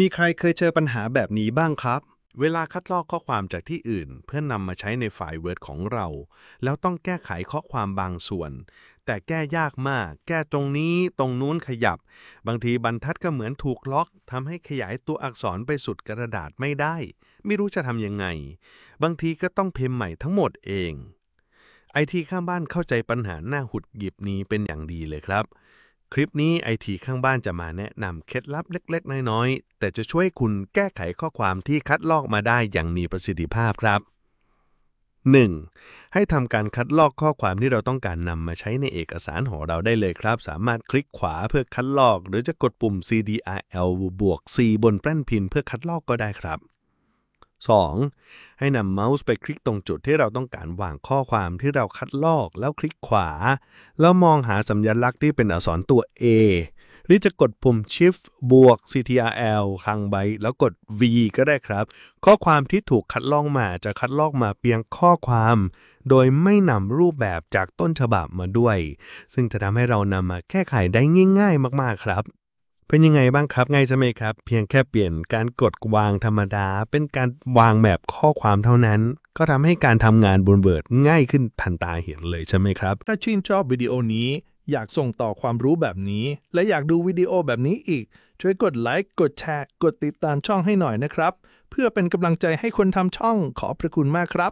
มีใครเคยเจอปัญหาแบบนี้บ้างครับ เวลาคัดลอกข้อความจากที่อื่น เพื่อนนำมาใช้ในไฟล์ Word ของเรา แล้วต้องแก้ไขข้อความบางส่วน แต่แก้ยากมาก แก้ตรงนี้ ตรงนู้นขยับ บางทีบรรทัดก็เหมือนถูกล็อกทำให้ขยายตัวอักษรไปสุดกระดาษไม่ได้ ไม่รู้จะทำยังไง บางทีก็ต้องพิมพ์ใหม่ทั้งหมดเองไอทีข้ามบ้านเข้าใจปัญหาหน้าหุดหยิบนี้เป็นอย่างดีเลยครับคลิปนี้ไอทีข้างบ้านจะมาแนะนำเคล็ดลับเล็กๆ น้อยๆ แต่จะช่วยคุณแก้ไขข้อความที่คัดลอกมาได้อย่างมีประสิทธิภาพครับ 1. ให้ทำการคัดลอกข้อความที่เราต้องการนำมาใช้ในเอกสารของเราได้เลยครับ สามารถคลิกขวาเพื่อคัดลอก หรือจะกดปุ่ม CDRL บวก C บนแป้นพิมพ์เพื่อคัดลอกก็ได้ครับ 2. ให้นำเมาส์ไปคลิกตรงจุดที่เราต้องการวางข้อความที่เราคัดลอกแล้วคลิกขวา แล้วมองหาสัญลักษณ์ที่เป็นอักษรตัว A หรือจะกดปุ่ม Shift บวก CTRL คลังไว้แล้วกด V ก็ได้ครับ ข้อความที่ถูกคัดลอกมาจะคัดลอกมาเพียงข้อความ โดยไม่นำรูปแบบจากต้นฉบับมาด้วย ซึ่งจะทำให้เรานำมาแก้ไขได้ง่ายๆ มากๆครับเป็นยังไงบ้างครับ ง่ายใช่ไหมครับ เพียงแค่เปลี่ยนการกดวางธรรมดา เป็นการวางแบบข้อความเท่านั้น ก็ทำให้การทำงานบนเวิร์ดง่ายขึ้นทันตาเห็นเลยใช่ไหมครับ ถ้าชื่นชอบวิดีโอนี้อยากส่งต่อความรู้แบบนี้ และอยากดูวิดีโอแบบนี้อีก ช่วยกดไลค์กดแชร์กดติดตามช่องให้หน่อยนะครับ เพื่อเป็นกำลังใจให้คนทำช่องขอบพระคุณมากครับ